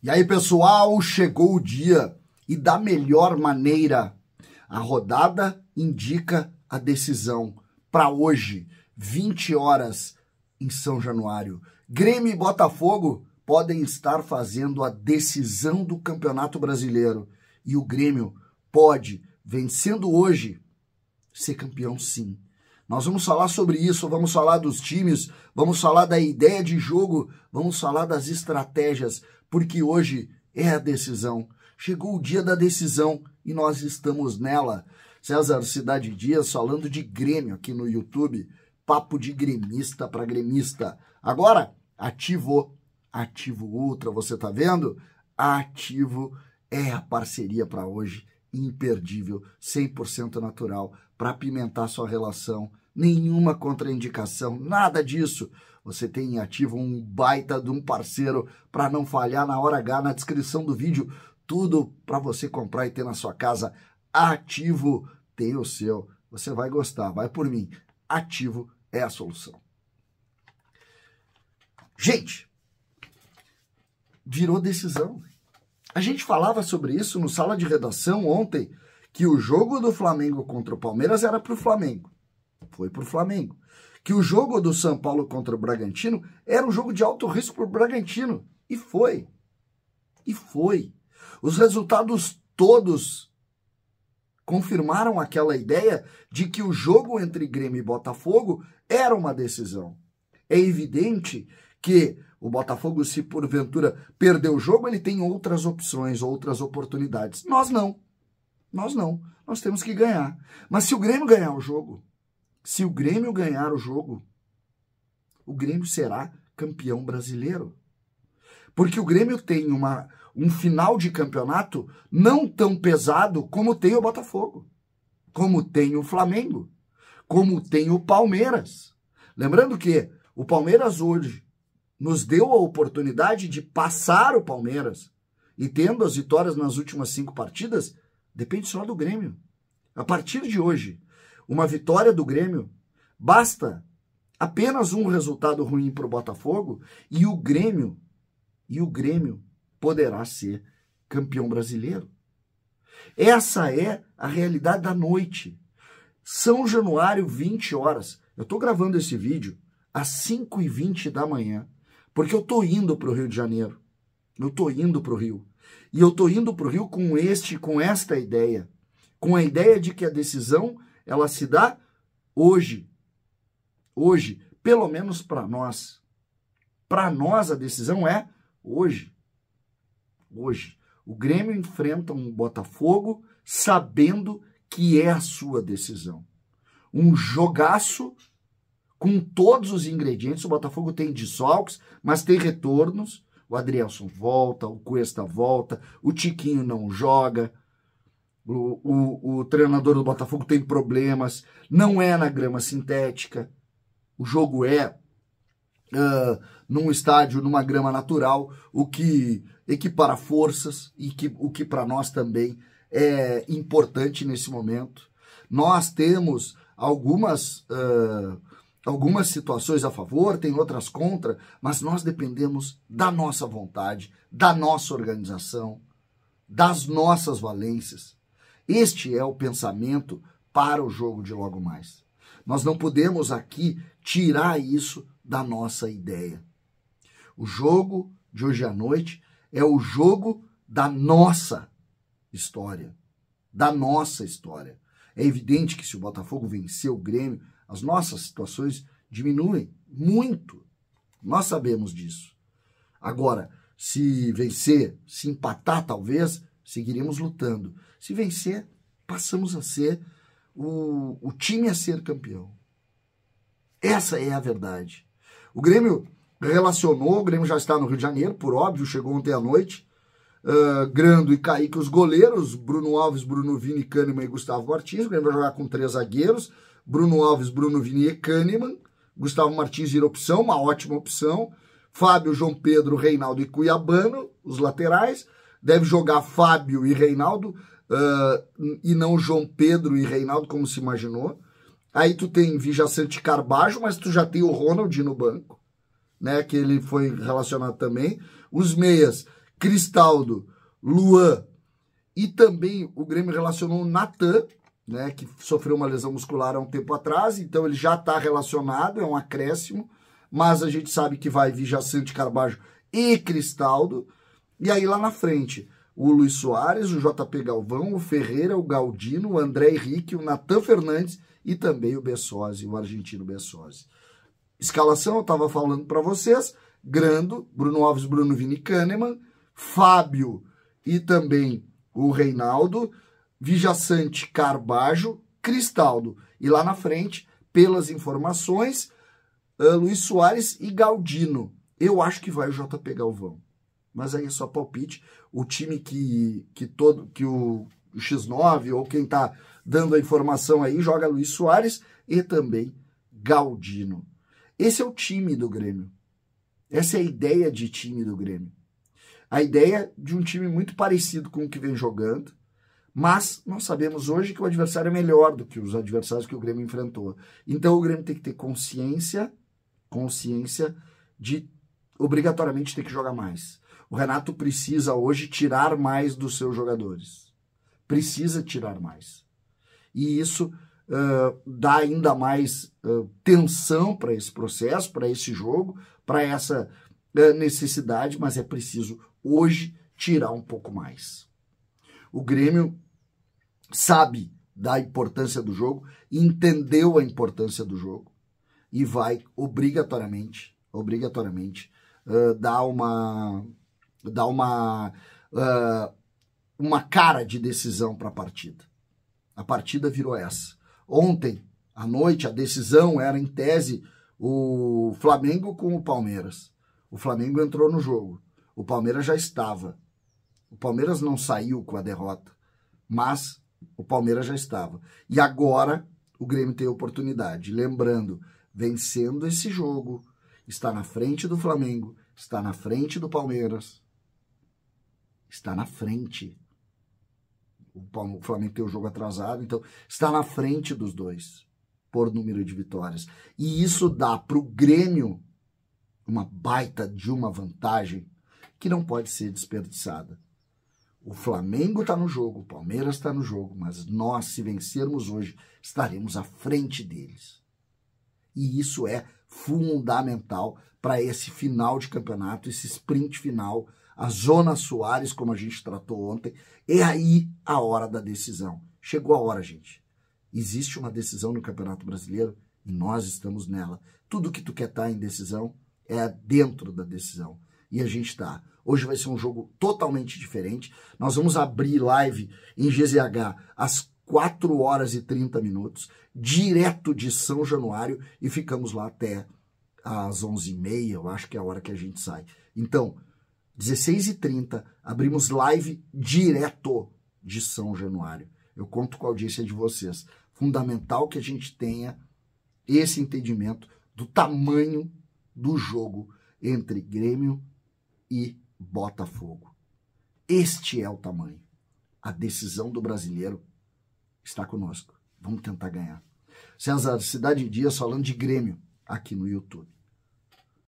E aí, pessoal, chegou o dia e da melhor maneira. A rodada indica a decisão para hoje, 20 horas em São Januário. Grêmio e Botafogo podem estar fazendo a decisão do Campeonato Brasileiro e o Grêmio pode, vencendo hoje, ser campeão sim. Nós vamos falar sobre isso, vamos falar dos times, vamos falar da ideia de jogo, vamos falar das estratégias, porque hoje é a decisão. Chegou o dia da decisão e nós estamos nela. César Cidade Dias falando de Grêmio aqui no YouTube. Papo de gremista para gremista. Agora, ativo, ativo Ultra, você tá vendo? Ativo é a parceria para hoje imperdível, 100% natural, para apimentar sua relação. Nenhuma contraindicação, nada disso você tem em ativo um baita de um parceiro para não falhar na hora H, na descrição do vídeo, tudo para você comprar e ter na sua casa. Ativo tem o seu, você vai gostar, vai por mim. Ativo é a solução. Gente, virou decisão. A gente falava sobre isso no sala de redação ontem, que o jogo do Flamengo contra o Palmeiras era para o Flamengo. Foi para o Flamengo que o jogo do São Paulo contra o Bragantino era um jogo de alto risco para o Bragantino. E foi. E foi. Os resultados todos confirmaram aquela ideia de que o jogo entre Grêmio e Botafogo era uma decisão. É evidente que o Botafogo, se porventura perder o jogo, ele tem outras opções, outras oportunidades. Nós não. Nós não. Nós temos que ganhar. Mas se o Grêmio ganhar o jogo, se o Grêmio ganhar o jogo, o Grêmio será campeão brasileiro. Porque o Grêmio tem uma, um final de campeonato não tão pesado como tem o Botafogo, como tem o Flamengo, como tem o Palmeiras. Lembrando que o Palmeiras hoje nos deu a oportunidade de passar o Palmeiras e tendo as vitórias nas últimas cinco partidas, depende só do Grêmio. A partir de hoje, uma vitória do Grêmio, basta apenas um resultado ruim para o Botafogo e o Grêmio e o Grêmio poderá ser campeão brasileiro. Essa é a realidade da noite. São Januário, 20 horas. Eu estou gravando esse vídeo às 5 e 20 da manhã, porque eu estou indo para o Rio de Janeiro. Eu estou indo para o Rio. E eu estou indo para o Rio com este, com esta ideia. Com a ideia de que a decisão ela se dá hoje. Hoje, pelo menos para nós. Para nós a decisão é hoje. Hoje. O Grêmio enfrenta um Botafogo sabendo que é a sua decisão. Um jogaço com todos os ingredientes. O Botafogo tem desfalques, mas tem retornos. O Adrielson volta, o Cuesta volta, o Tiquinho não joga, o, o, o treinador do Botafogo tem problemas, não é na grama sintética, o jogo é uh, num estádio, numa grama natural, o que equipara forças e que, o que para nós também é importante nesse momento. Nós temos algumas, uh, algumas situações a favor, tem outras contra, mas nós dependemos da nossa vontade, da nossa organização, das nossas valências. Este é o pensamento para o jogo de logo mais. Nós não podemos aqui tirar isso da nossa ideia. O jogo de hoje à noite é o jogo da nossa história. Da nossa história. É evidente que se o Botafogo vencer o Grêmio, as nossas situações diminuem muito. Nós sabemos disso. Agora, se vencer, se empatar talvez, seguiremos lutando. Se vencer, passamos a ser o, o time a ser campeão. Essa é a verdade. O Grêmio relacionou, o Grêmio já está no Rio de Janeiro, por óbvio, chegou ontem à noite. Uh, Grando e Kaique, os goleiros, Bruno Alves, Bruno Vini, Kahneman e Gustavo Martins. O Grêmio vai jogar com três zagueiros: Bruno Alves, Bruno Vini e Kahneman. Gustavo Martins vira opção, uma ótima opção. Fábio, João Pedro, Reinaldo e Cuiabano, os laterais deve jogar Fábio e Reinaldo uh, e não João Pedro e Reinaldo, como se imaginou. Aí tu tem Vijaçante Carbajo, mas tu já tem o Ronald no banco, né? Que ele foi relacionado também. Os meias, Cristaldo, Luan e também o Grêmio relacionou o Natan, né? Que sofreu uma lesão muscular há um tempo atrás, então ele já está relacionado, é um acréscimo. Mas a gente sabe que vai Vijaçante Carbajo e Cristaldo. E aí lá na frente, o Luiz Soares, o JP Galvão, o Ferreira, o Galdino, o André Henrique, o Natan Fernandes e também o Bessosi, o argentino Bessosi. Escalação, eu estava falando para vocês, Grando, Bruno Alves, Bruno Vini Kahneman, Fábio e também o Reinaldo, Vijaçante Carbajo, Cristaldo. E lá na frente, pelas informações, eh, Luiz Soares e Galdino. Eu acho que vai o JP Galvão mas aí é só palpite. O time que, que, todo, que o, X9 ou quem está dando a informação aí joga Luiz Soares e também Galdino. Esse é o time do Grêmio. Essa é a ideia de time do Grêmio. A ideia de um time muito parecido com o que vem jogando, mas nós sabemos hoje que o adversário é melhor do que os adversários que o Grêmio enfrentou. Então o Grêmio tem que ter consciência, consciência de obrigatoriamente ter que jogar mais. O Renato precisa hoje tirar mais dos seus jogadores. Precisa tirar mais. E isso uh, dá ainda mais uh, tensão para esse processo, para esse jogo, para essa uh, necessidade, mas é preciso hoje tirar um pouco mais. O Grêmio sabe da importância do jogo, entendeu a importância do jogo e vai obrigatoriamente, obrigatoriamente uh, dar uma dá uma, uh, uma cara de decisão para a partida. A partida virou essa. Ontem à noite, a decisão era, em tese, o Flamengo com o Palmeiras. O Flamengo entrou no jogo. O Palmeiras já estava. O Palmeiras não saiu com a derrota, mas o Palmeiras já estava. E agora o Grêmio tem oportunidade. Lembrando, vencendo esse jogo, está na frente do Flamengo, está na frente do Palmeiras está na frente. O Flamengo tem o jogo atrasado, então está na frente dos dois por número de vitórias. E isso dá para o Grêmio uma baita de uma vantagem que não pode ser desperdiçada. O Flamengo está no jogo, o Palmeiras está no jogo, mas nós, se vencermos hoje, estaremos à frente deles. E isso é fundamental para esse final de campeonato, esse sprint final a Zona Soares, como a gente tratou ontem. É aí a hora da decisão. Chegou a hora, gente. Existe uma decisão no Campeonato Brasileiro e nós estamos nela. Tudo que tu quer estar tá em decisão é dentro da decisão. E a gente está. Hoje vai ser um jogo totalmente diferente. Nós vamos abrir live em GZH às 4 horas e 30 minutos, direto de São Januário, e ficamos lá até às 11h30, eu acho que é a hora que a gente sai. Então, 16h30, abrimos live direto de São Januário. Eu conto com a audiência de vocês. Fundamental que a gente tenha esse entendimento do tamanho do jogo entre Grêmio e Botafogo. Este é o tamanho. A decisão do brasileiro está conosco. Vamos tentar ganhar. César Cidade Dias falando de Grêmio aqui no YouTube.